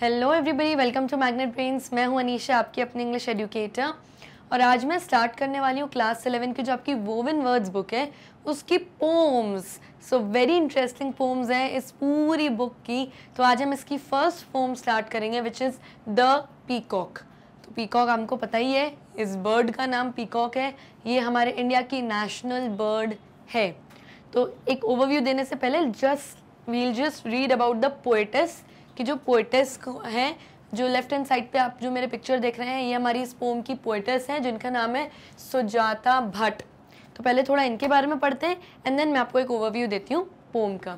Hello everybody welcome to magnet brains मैं हूं अनीशा आपकी अपनी इंग्लिश एडुकेटर और आज मैं स्टार्ट करने वाली हूँ क्लास इलेवन की जो आपकी वोवन वर्ड्स बुक है उसकी poems so very interesting poems हैं इस पूरी बुक की तो आज हम इसकी फर्स्ट पोम स्टार्ट करेंगे विच इज़ द पीकॉक तो पीकॉक हमको पता ही है इस बर्ड का नाम पीकॉक है ये हमारे इंडिया की नेशनल बर्ड है तो एक ओवरव्यू देने से पहले just we'll just read about the poetess कि जो पोइटस हैं जो लेफ्ट हैंड साइड पे आप जो मेरे पिक्चर देख रहे हैं ये हमारी इस पोम की पोइटस हैं जिनका नाम है सुजाता भट्ट तो पहले थोड़ा इनके बारे में पढ़ते हैं एंड देन मैं आपको एक ओवरव्यू देती हूँ पोम का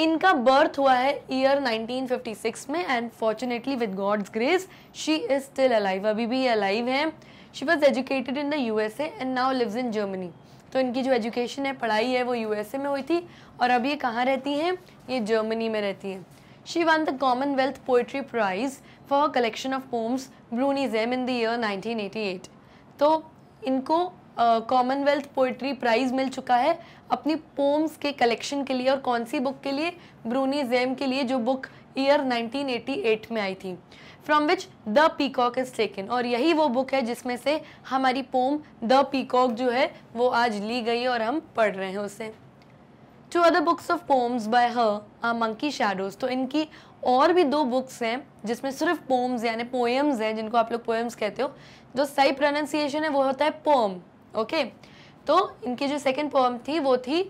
इनका बर्थ हुआ है ईयर 1956 में and fortunately with God's grace she is still alive अभी भी ये अलाइव है she was educated in the U and now lives in Germany तो इनकी जो एजुकेशन है पढ़ाई है वो यूएसए में हुई थी और अब ये कहाँ रहती हैं ये जर्मनी में रहती हैं She won the Commonwealth Poetry Prize for her collection of poems Brunism in the year 1988. तो इनको कॉमनवेल्थ पोइट्री प्राइज़ मिल चुका है अपनी पोम्स के कलेक्शन के लिए और कौन सी बुक के लिए ब्रूनी जेम के लिए जो बुक ईयर 1988 में आई थी from which the peacock is taken और यही वो बुक है जिसमें से हमारी पोम द पीकॉक जो है वो आज ली गई और हम पढ़ रहे हैं उसे two other books of poems by her आ मंकी शेडोज तो इनकी और भी दो बुक्स हैं जिसमें सिर्फ पोम्स यानी पोएम्स हैं जिनको आप लोग पोएम्स कहते हो जो सही प्रोनाउंसिएशन है वो होता है पोम ओके तो इनकी जो सेकेंड पोम थी वो थी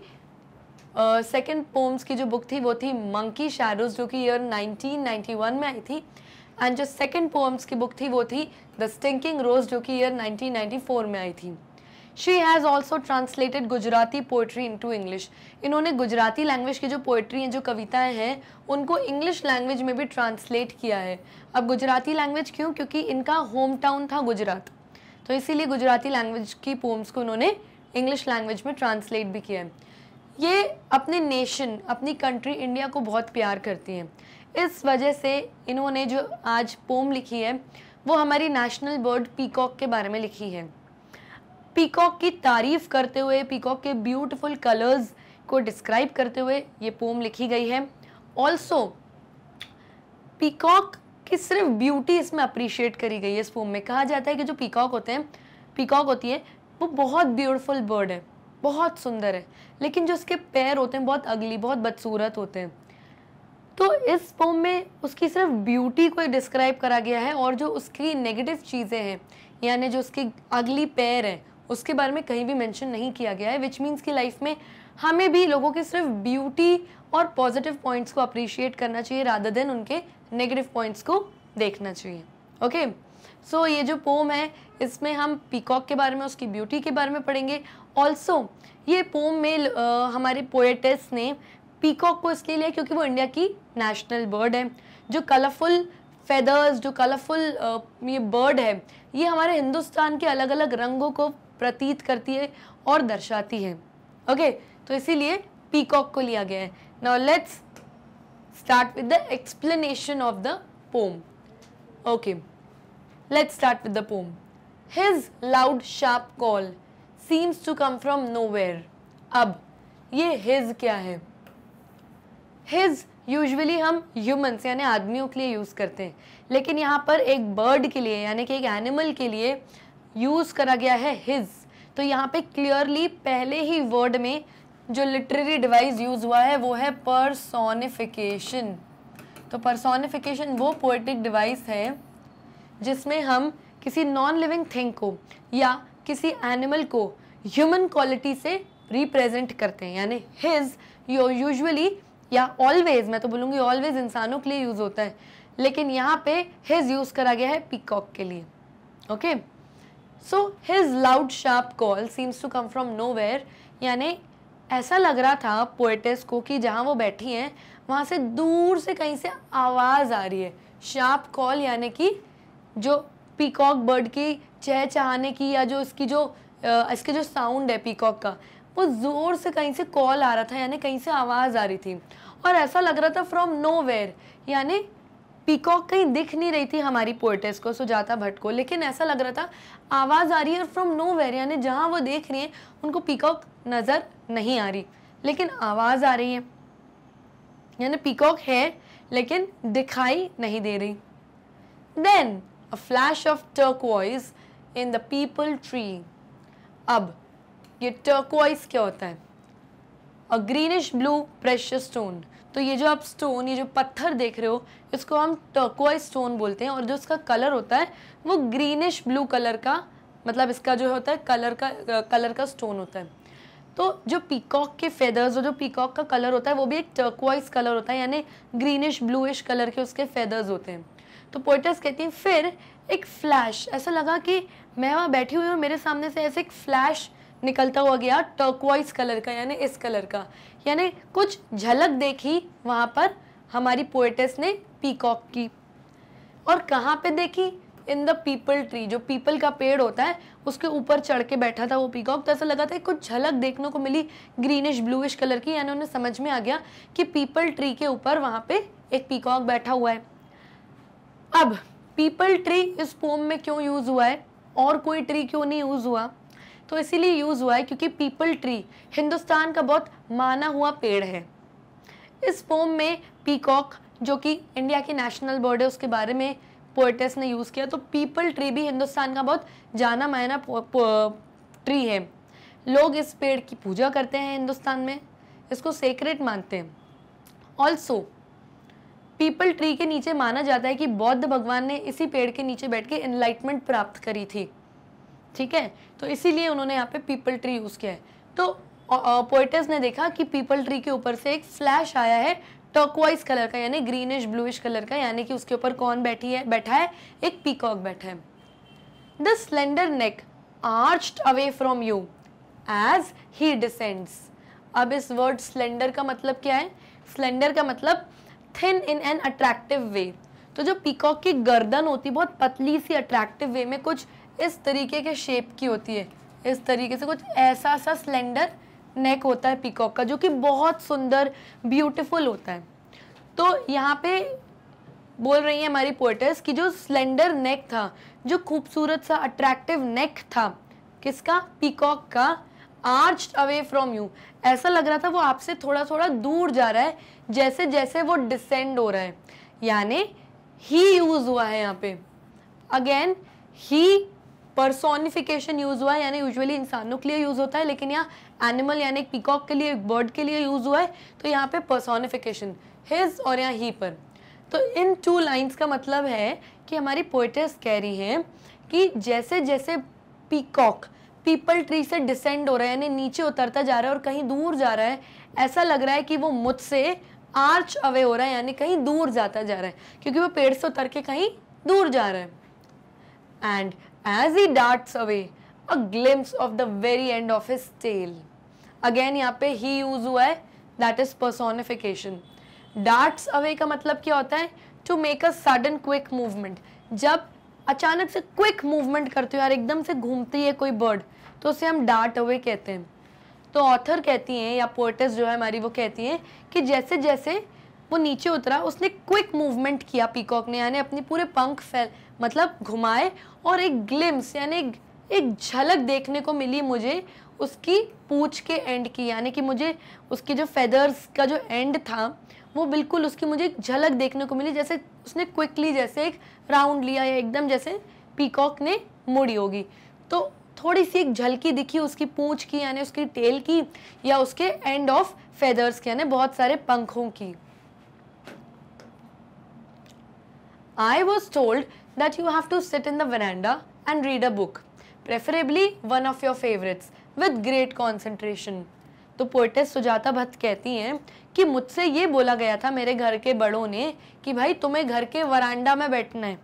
सेकेंड uh, पोम्स की जो बुक थी वो थी मंकी शेडोज जो कि ईयर 1991 में आई थी एंड जो सेकंड पोम्स की बुक थी वो थी द स्टिंकिंग रोज जो कि ईयर 1994 में आई थी she has also translated Gujarati poetry to English इन्होंने गुजराती लैंग्वेज की जो पोइट्री हैं जो कविताएं हैं उनको इंग्लिश लैंग्वेज में भी ट्रांसलेट किया है अब गुजराती लैंग्वेज क्यों क्योंकि इनका होम टाउन था गुजरात तो इसीलिए गुजराती लैंग्वेज की पोम्स को उन्होंने इंग्लिश लैंग्वेज में ट्रांसलेट भी किया है ये अपने नेशन अपनी कंट्री इंडिया को बहुत प्यार करती हैं इस वजह से इन्होंने जो आज पोम लिखी है वो हमारी नेशनल बर्ड पीकॉक के बारे में लिखी है पीकॉक की तारीफ करते हुए पीकॉक के ब्यूटीफुल कलर्स को डिस्क्राइब करते हुए ये पोम लिखी गई है ऑल्सो पीकॉक की सिर्फ ब्यूटी इसमें अप्रिशिएट करी गई है इस पोम में कहा जाता है कि जो पीकॉक होते हैं पीकॉक होती है वो बहुत ब्यूटीफुल बर्ड है बहुत सुंदर है लेकिन जो उसके पैर होते हैं बहुत अगली बहुत बदसूरत होते हैं तो इस पोम में उसकी सिर्फ ब्यूटी को डिस्क्राइब करा गया है और जो उसकी नेगेटिव चीज़ें हैं यानी जो उसकी अगली पैर हैं उसके बारे में कहीं भी मेंशन नहीं किया गया है विच मीन्स की लाइफ में हमें भी लोगों के सिर्फ ब्यूटी और पॉजिटिव पॉइंट्स को अप्रिशिएट करना चाहिए राधा देन उनके नेगेटिव पॉइंट्स को देखना चाहिए ओके सो so, ये जो पोम है इसमें हम पीकॉक के बारे में उसकी ब्यूटी के बारे में पढ़ेंगे ऑल्सो ये पोम में आ, हमारे पोएटिस ने पीकॉक को इसलिए लिया क्योंकि वो इंडिया की नेशनल बर्ड है जो कलरफुल फेदर्स जो कलरफुल ये बर्ड है ये हमारे हिंदुस्तान के अलग अलग रंगों को प्रतीत करती है और दर्शाती है ओके okay, तो इसीलिए पीकॉक को लिया गया है now let's start with the explanation of the poem okay let's start with the poem his loud sharp call seems to come from no अब ये हिज क्या है हिज यूजली हम ह्यूमन्स यानी आदमियों के लिए यूज़ करते हैं लेकिन यहाँ पर एक बर्ड के लिए यानी कि एक एनिमल के लिए यूज़ करा गया है हिज तो यहाँ पे क्लियरली पहले ही वर्ड में जो लिटरेरी डिवाइस यूज़ हुआ है वो है परसोनिफिकेशन तो परसोनिफिकेशन वो पोइटिक डिवाइस है जिसमें हम किसी नॉन लिविंग थिंग को या किसी एनिमल को ह्यूमन क्वालिटी से रिप्रेजेंट करते हैं यानी हिज यूजली या ऑलवेज मैं तो बोलूँगी ऑलवेज इंसानों के लिए यूज़ होता है लेकिन यहाँ पे हिज यूज़ करा गया है पीकॉक के लिए okay okay? So his loud sharp call seems to come from no यानी ऐसा लग रहा था पोएटिस को कि जहाँ वो बैठी हैं वहाँ से दूर से कहीं से आवाज़ आ रही है शार्प कॉल यानी कि जो पीकॉक बर्ड की चहचहाने की या जो इसकी जो इसके जो साउंड है पीकॉक का वो ज़ोर से कहीं से कॉल आ रहा था यानी कहीं से आवाज़ आ रही थी और ऐसा लग रहा था फ्रॉम नो वेयर यानी पीकॉक कहीं दिख नहीं रही थी हमारी पोर्टेस को सुजाता भट्ट को लेकिन ऐसा लग रहा था आवाज़ आ रही है फ्रॉम नो वेर यानी जहाँ वो देख रही हैं उनको पीकॉक नज़र नहीं आ रही लेकिन आवाज़ आ रही है यानी पीकॉक है लेकिन दिखाई नहीं दे रही then a flash of turk in the peepal tree अब ये टर्क क्या होता है a greenish blue precious stone तो ये जो आप स्टोन ये जो पत्थर देख रहे हो इसको हम टर्कोई स्टोन बोलते हैं और जो इसका कलर होता है वो ग्रीनिश ब्लू कलर का मतलब इसका जो होता है कलर का कलर का स्टोन होता है तो जो पीकॉक के फेदर्स और जो पीकॉक का कलर होता है वो भी एक टर्कवाइज कलर होता है यानी ग्रीनिश ब्लूइश कलर के उसके फेदर्स होते हैं तो पोइटर्स कहती हैं फिर एक फ्लैश ऐसा लगा कि मैं वहाँ बैठी हुई हूँ मेरे सामने से ऐसे एक फ्लैश निकलता हुआ गया टर्कवाइज कलर का यानी इस कलर का यानी कुछ झलक देखी वहाँ पर हमारी पोएटस ने पीकॉक की और कहाँ पे देखी इन द पीपल ट्री जो पीपल का पेड़ होता है उसके ऊपर चढ़ के बैठा था वो पीकॉक तो ऐसा लगा था कुछ झलक देखने को मिली ग्रीनिश ब्लूइश कलर की यानी उन्हें समझ में आ गया कि पीपल ट्री के ऊपर वहाँ पे एक पीकॉक बैठा हुआ है अब पीपल ट्री इस पोम में क्यों यूज़ हुआ है और कोई ट्री क्यों नहीं यूज़ हुआ तो इसीलिए यूज़ हुआ है क्योंकि पीपल ट्री हिंदुस्तान का बहुत माना हुआ पेड़ है इस पोम में पीकॉक जो कि इंडिया की नेशनल बर्ड है उसके बारे में पोएटस ने यूज़ किया तो पीपल ट्री भी हिंदुस्तान का बहुत जाना माना ट्री है लोग इस पेड़ की पूजा करते हैं हिंदुस्तान में इसको सेक्रेट मानते हैं ऑल्सो पीपल ट्री के नीचे माना जाता है कि बौद्ध भगवान ने इसी पेड़ के नीचे बैठ के एनलाइटमेंट प्राप्त करी थी ठीक है तो इसीलिए उन्होंने यहाँ पे पीपल ट्री यूज़ किया है तो पोइटर्स ने देखा कि पीपल ट्री के ऊपर से एक फ्लैश आया है टर्कवाइज कलर का यानी ग्रीनिश ब्लूइश कलर का यानी कि उसके ऊपर कौन बैठी है बैठा है एक पीकॉक बैठा है the slender neck arched away from you as he descends अब इस वर्ड स्लेंडर का मतलब क्या है स्लेंडर का मतलब thin in an attractive way तो जो पीकॉक की गर्दन होती बहुत पतली सी अट्रैक्टिव वे में कुछ इस तरीके के शेप की होती है इस तरीके से कुछ ऐसा सा स्लेंडर नेक होता है पीकॉक का जो कि बहुत सुंदर ब्यूटीफुल होता है तो यहाँ पे बोल रही है हमारी पोर्टर्स कि जो स्लेंडर नेक था जो खूबसूरत सा अट्रैक्टिव नेक था किसका पीकॉक का आर्च अवे फ्रॉम यू ऐसा लग रहा था वो आपसे थोड़ा थोड़ा दूर जा रहा है जैसे जैसे वो डिसेंड हो रहा है यानी ही यूज़ हुआ है यहाँ पे अगेन ही परसोनिफिकेशन यूज़ हुआ है यानी यूजुअली इंसानों के लिए यूज़ होता है लेकिन यहाँ एनिमल यानी पीकॉक के लिए बर्ड के लिए यूज़ हुआ है तो यहाँ पे परसोनिफिकेशन हिज और यहाँ ही पर तो इन टू लाइंस का मतलब है कि हमारी पोइटर्स कह रही हैं कि जैसे जैसे पीकॉक पीपल ट्री से डिसेंड हो रहा है यानी नीचे उतरता जा रहा है और कहीं दूर जा रहा है ऐसा लग रहा है कि वो मुझसे आर्च अवे हो रहा है यानी कहीं दूर जाता जा रहा है क्योंकि वो पेड़ से उतर के कहीं दूर जा रहा है and as he darts away a glimpse of the very end of his tail again यहाँ पे ही यूज हुआ है that is personification Darts away का मतलब क्या होता है to make a sudden quick movement जब अचानक से क्विक मूवमेंट करते हो यार एकदम से घूमती है कोई बर्ड तो उसे हम डार्ट अवे कहते हैं तो ऑथर कहती हैं या पोएटस जो है हमारी वो कहती हैं कि जैसे जैसे वो नीचे उतरा उसने क्विक मूवमेंट किया पीकॉक ने यानी अपनी पूरे पंख फैल मतलब घुमाए और एक ग्लिम्स यानी एक झलक देखने को मिली मुझे उसकी पूछ के एंड की यानी कि मुझे उसकी जो फेदर्स का जो एंड था वो बिल्कुल उसकी मुझे झलक देखने को मिली जैसे उसने क्विकली जैसे एक राउंड लिया या एकदम जैसे पीकॉक ने मुड़ी होगी तो थोड़ी सी एक झलकी दिखी उसकी पूंछ की यानी उसकी टेल की या उसके एंड ऑफ फेदर्स की यानी बहुत सारे पंखों की I was told that you have to sit in the veranda and read a book, preferably one of your favorites, with great concentration. तो पोर्टेस सुजाता भट्ट कहती हैं कि मुझसे ये बोला गया था मेरे घर के बड़ों ने कि भाई तुम्हें घर के वरांडा में बैठना है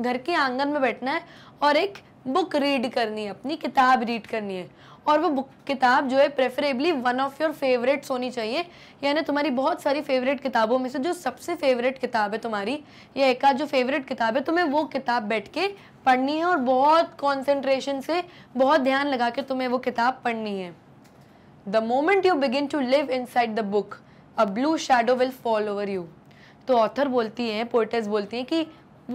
घर के आंगन में बैठना है और एक बुक रीड करनी है अपनी किताब रीड करनी है और वो बुक किताब जो है preferably one of your favourites होनी चाहिए यानी तुम्हारी बहुत सारी फेवरेट किताबों में से जो सबसे फेवरेट किताब है तुम्हारी या एक आध जो फेवरेट किताब है तुम्हें वो किताब बैठ के पढ़नी है और बहुत कॉन्सेंट्रेशन से बहुत ध्यान लगा के तुम्हें वो किताब पढ़नी है the moment you begin to live inside the book a blue shadow will fall over you तो ऑथर बोलती हैं पोर्टेस बोलती हैं कि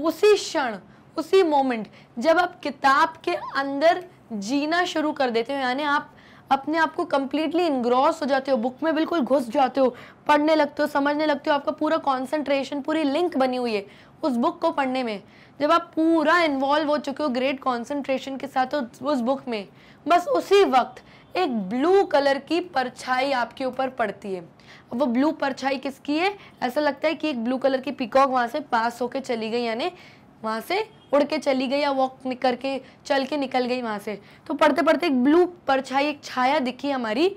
उसी क्षण उसी मोमेंट जब आप किताब के अंदर जीना शुरू कर देते हो यानी आप अपने आप को कम्प्लीटली इनग्रॉस हो जाते हो बुक में बिल्कुल घुस जाते हो पढ़ने लगते हो समझने लगते हो आपका पूरा कॉन्सेंट्रेशन पूरी लिंक बनी हुई है उस बुक को पढ़ने में जब आप पूरा इन्वॉल्व हो चुके हो ग्रेट कॉन्सेंट्रेशन के साथ उस बुक में बस उसी वक्त एक ब्लू कलर की परछाई आपके ऊपर पड़ती है अब वो ब्लू परछाई किसकी है ऐसा लगता है कि एक ब्लू कलर की पिकॉक वहाँ से पास होकर चली गई यानी वहाँ से उड़ के चली गई या वॉक करके चल के निकल गई वहाँ से तो पढ़ते पढ़ते एक ब्लू परछाई एक छाया दिखी हमारी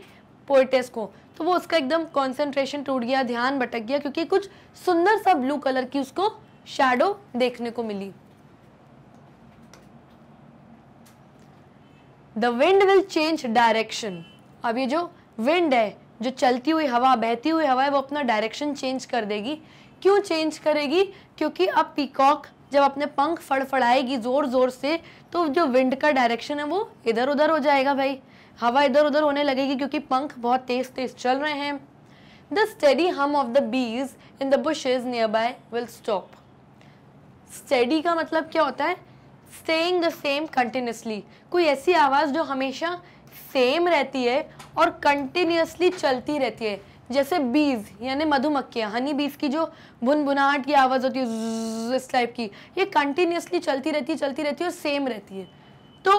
पोइटेस को तो वो उसका एकदम कॉन्सेंट्रेशन टूट गया ध्यान भटक गया क्योंकि कुछ सुंदर सा ब्लू कलर की उसको शेडो देखने को मिली the wind will change direction अब ये जो विंड है जो चलती हुई हवा बहती हुई हवा है वो अपना डायरेक्शन चेंज कर देगी क्यों चेंज करेगी क्योंकि अब पीकॉक जब अपने पंख फड़फड़ाएगी ज़ोर ज़ोर से तो जो विंड का डायरेक्शन है वो इधर उधर हो जाएगा भाई हवा इधर उधर होने लगेगी क्योंकि पंख बहुत तेज़ तेज़ चल रहे हैं the steady hum of the bees in the bush is nearby will stop steady का मतलब क्या होता है स्टेइंग द सेम कंटिन्यूसली कोई ऐसी आवाज़ जो हमेशा सेम रहती है और कंटिन्यूसली चलती रहती है जैसे बीज यानी मधुमक्खियाँ हनी बीज की जो भुनभुनाहट की आवाज़ होती है इस टाइप की ये कंटिन्यूसली चलती रहती है चलती रहती है और सेम रहती है तो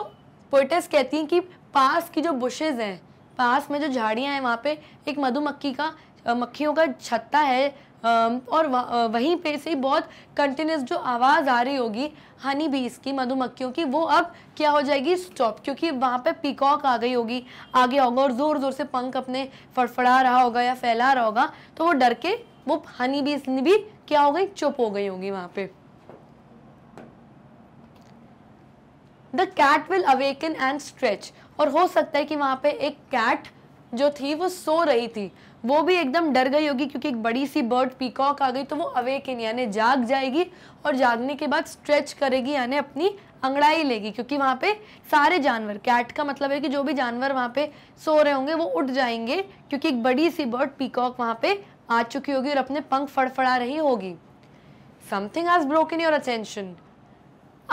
पोइटस कहती हैं कि पास की जो बुशेज़ हैं पास में जो झाड़ियाँ हैं वहाँ पे एक मधुमक्खी का मक्खियों का छत्ता है और वहीं पे से बहुत कंटिन्यूस जो आवाज़ आ रही होगी हनी भी की मधुमक्खियों की वो अब क्या हो जाएगी स्टॉप क्योंकि वहाँ पे पीकॉक आ गई होगी आगे होगा और ज़ोर ज़ोर से पंख अपने फड़फड़ा रहा होगा या फैला रहा होगा तो वो डर के वो हनी बीज भी क्या हो गई चुप हो गई होगी वहाँ पे the cat will awaken and stretch और हो सकता है कि वहाँ पे एक कैट जो थी वो सो रही थी वो भी एकदम डर गई होगी क्योंकि एक बड़ी सी बर्ड पीकॉक आ गई तो वो अवेकन यानी जाग जाएगी और जागने के बाद स्ट्रेच करेगी यानी अपनी अंगड़ाई लेगी क्योंकि वहाँ पे सारे जानवर कैट का मतलब है कि जो भी जानवर वहाँ पे सो रहे होंगे वो उठ जाएंगे क्योंकि एक बड़ी सी बर्ड पीकॉक वहाँ पे आ चुकी होगी और अपने पंख फड़फड़ा रही होगी something has broken your attention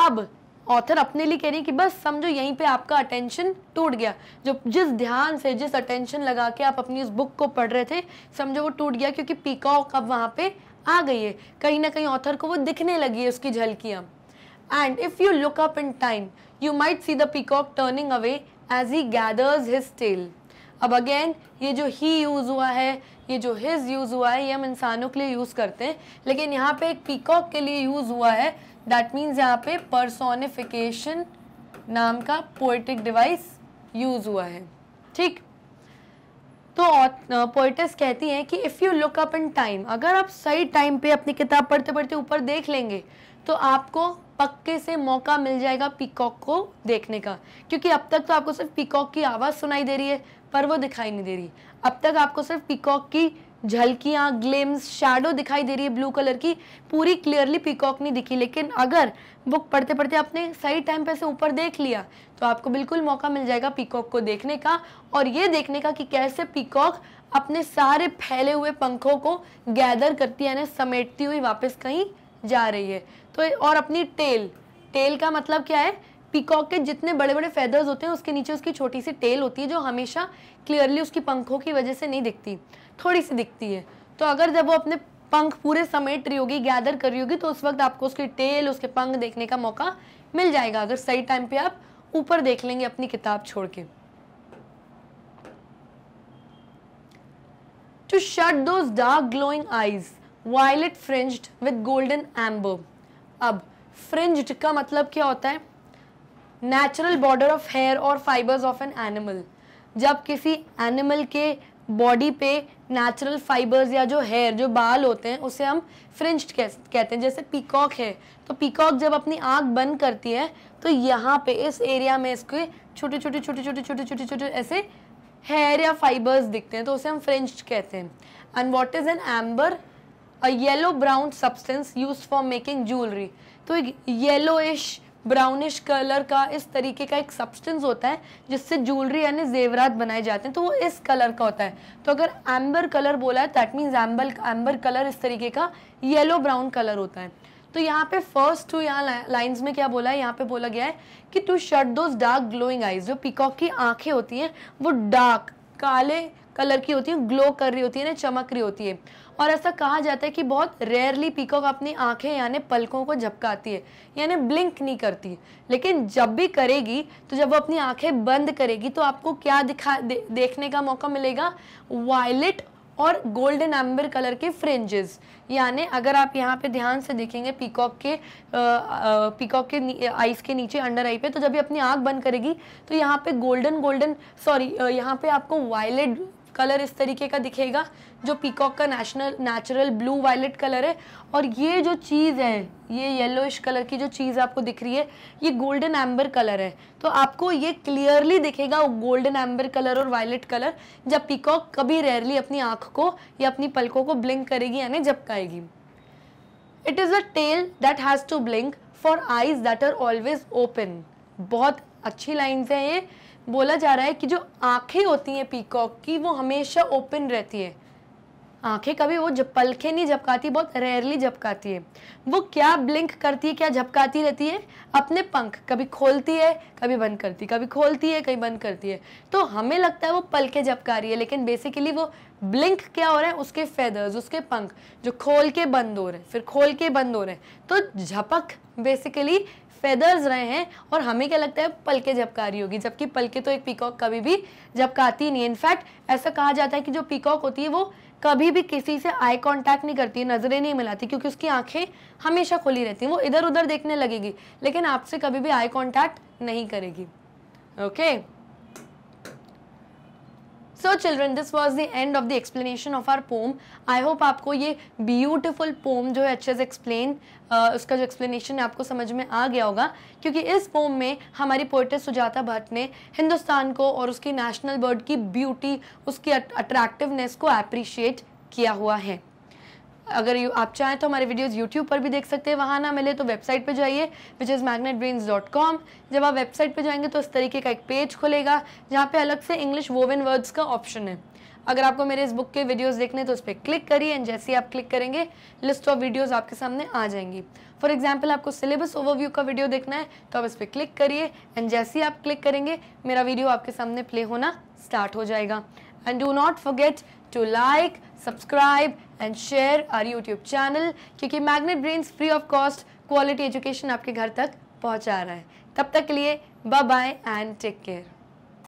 अब ऑथर अपने लिए कह रही कि बस समझो यहीं पे आपका अटेंशन टूट गया जो जिस ध्यान से जिस अटेंशन लगा के आप अपनी उस बुक को पढ़ रहे थे समझो वो टूट गया क्योंकि पीकॉक अब वहाँ पे आ गई है कहीं ना कहीं ऑथर को वो दिखने लगी है उसकी झलकियाँ and if you look up in time you might see the peacock turning away as he gathers his tail अब अगेन ये जो ही यूज़ हुआ है ये जो हिज यूज़ हुआ है ये हम इंसानों के लिए यूज़ करते हैं लेकिन यहाँ पे एक पीकॉक के लिए यूज़ हुआ है दैट मीन्स यहाँ पे परसोनिफिकेशन नाम का पोइटिक डिवाइस यूज़ हुआ है ठीक तो पोइटिस कहती हैं कि if you look up in time अगर आप सही टाइम पे अपनी किताब पढ़ते पढ़ते ऊपर देख लेंगे तो आपको पक्के से मौका मिल जाएगा पीकॉक को देखने का क्योंकि अब तक तो आपको सिर्फ पीकॉक की आवाज़ सुनाई दे रही है पर वो दिखाई नहीं दे रही अब तक आपको सिर्फ पिकॉक की झलकियाँ ग्लेम्स शेडो दिखाई दे रही है ब्लू कलर की पूरी क्लियरली पीकॉक नहीं दिखी लेकिन अगर बुक पढ़ते पढ़ते आपने सही टाइम पे से ऊपर देख लिया तो आपको बिल्कुल मौका मिल जाएगा पीकॉक को देखने का और ये देखने का कि कैसे पीकॉक अपने सारे फैले हुए पंखों को गैदर करती है यानी समेटती हुई वापस कहीं जा रही है तो और अपनी टेल टेल का मतलब क्या है पीकॉक के जितने बड़े बड़े फेदर्स होते हैं उसके नीचे उसकी छोटी सी टेल होती है जो हमेशा क्लियरली उसकी पंखों की वजह से नहीं दिखती थोड़ी सी दिखती है तो अगर जब वो अपने पंख पूरे समेट रही होगी गैदर कर रही होगी तो उस वक्त आपको उसकी टेल उसके पंख देखने का मौका मिल जाएगा अगर सही टाइम पे आप ऊपर देख लेंगे अपनी किताब छोड़ के to shut those dark glowing eyes violet fringed with golden amber अब फ्रिंज्ड का मतलब क्या होता है नेचुरल बॉर्डर ऑफ हेयर और फाइबर्स ऑफ एन एनिमल जब किसी एनिमल के बॉडी पे नेचुरल फाइबर्स या जो हेयर जो बाल होते हैं उसे हम फ्रिंज कहते हैं जैसे पीकॉक है तो पीकॉक जब अपनी आँख बंद करती है तो यहाँ पे इस एरिया में इसके छोटे छोटे छोटे छोटे छोटे छोटे छोटे ऐसे हेयर या फाइबर्स दिखते हैं तो उसे हम फ्रिंज कहते हैं and what is an amber a yellow brown substance use for making jewellery तो एक येलोइश ब्राउनिश कलर का इस तरीके का एक सब्सटेंस होता है जिससे ज्वेलरी यानी जेवरात बनाए जाते हैं तो वो इस कलर का होता है तो अगर एम्बर कलर बोला है that means amber amber colour इस तरीके का येलो ब्राउन कलर होता है तो यहाँ पे फर्स्ट टू यहाँ लाइन्स में क्या बोला है यहाँ पे बोला गया है कि to shut those dark glowing eyes जो पिकॉक की आंखें होती हैं वो डार्क काले कलर की होती है ग्लो कर रही होती है ना चमक रही होती है और ऐसा कहा जाता है कि बहुत रेयरली पीकॉक अपनी आंखें यानी पलकों को झपकाती है यानी ब्लिंक नहीं करती लेकिन जब भी करेगी तो जब वो अपनी आंखें बंद करेगी तो आपको क्या दिखा दे, देखने का मौका मिलेगा वायलेट और गोल्डन एम्बर कलर के फ्रिंजेस यानी अगर आप यहाँ पे ध्यान से देखेंगे पीकॉक के पीकॉक के आइस के नीचे अंडर आई पे तो जब ये अपनी आँख बंद करेगी तो यहाँ पे गोल्डन गोल्डन सॉरी यहाँ पे आपको वायलेट कलर इस तरीके का दिखेगा जो पीकॉक का national natural blue violet colour है और ये जो चीज़ है ये येलोइश कलर की जो चीज़ आपको दिख रही है ये गोल्डन एम्बर कलर है तो आपको ये क्लियरली दिखेगा गोल्डन एम्बर कलर और वायलेट कलर जब पीकॉक कभी रेयरली अपनी आँख को या अपनी पलकों को ब्लिंक करेगी यानी झपकाएगी it is a tail that has to blink for eyes that are always open बहुत अच्छी लाइन्स हैं ये बोला जा रहा है कि जो आंखें होती हैं पीकॉक की वो हमेशा ओपन रहती है आंखें कभी वो जब पलखें नहीं झपकाती बहुत रेयरली झपकाती है वो क्या ब्लिंक करती है क्या झपकाती रहती है अपने पंख कभी खोलती है कभी बंद करती है कभी खोलती है कभी बंद करती है तो हमें लगता है वो पलखें झपका रही है लेकिन बेसिकली वो ब्लिंक क्या हो रहा है उसके फेदर्स उसके पंख जो खोल के बंद हो रहे हैं फिर खोल के बंद हो रहे हैं तो झपक बेसिकली फेदर्स रहे हैं और हमें क्या लगता है पलके झपकारी होगी जबकि पलके तो एक पीकॉक कभी भी झपकाती नहीं इनफैक्ट ऐसा कहा जाता है कि जो पीकॉक होती है वो कभी भी किसी से आई कांटेक्ट नहीं करती है नज़रें नहीं मिलाती क्योंकि उसकी आंखें हमेशा खुली रहती हैं वो इधर उधर देखने लगेगी लेकिन आपसे कभी भी आई कांटेक्ट नहीं करेगी okay okay? So children this was the end of the explanation of our poem I hope आपको ये ब्यूटिफुल पोम जो है अच्छे से एक्सप्लेन उसका जो एक्सप्लेनेशन है आपको समझ में आ गया होगा क्योंकि इस पोम में हमारी पोइट्रे सुजाता भट्ट ने हिंदुस्तान को और उसकी नेशनल बर्ड की ब्यूटी उसकी अट्रैक्टिवनेस को अप्रिशिएट किया हुआ है अगर यू, आप चाहें तो हमारे वीडियोस यूट्यूब पर भी देख सकते हैं वहाँ ना मिले तो वेबसाइट पे जाइए which is magnet brains dot com जब आप वेबसाइट पे जाएंगे तो इस तरीके का एक पेज खुलेगा जहाँ पे अलग से इंग्लिश वोवन वर्ड्स का ऑप्शन है अगर आपको मेरे इस बुक के वीडियोस देखने तो उस पर क्लिक करिए एंड जैसे ही आप क्लिक करेंगे लिस्ट ऑफ वीडियोस आपके सामने आ जाएंगी फॉर एग्जांपल आपको सिलेबस ओवरव्यू का वीडियो देखना है तो आप इस पर क्लिक करिए एंड जैसे ही आप क्लिक करेंगे मेरा वीडियो आपके सामने प्ले होना स्टार्ट हो जाएगा and do not forget to like, subscribe and share our YouTube channel kyunki Magnet Brains free of cost quality education aapke ghar tak pahuncha raha hai tab tak ke liye bye bye and take care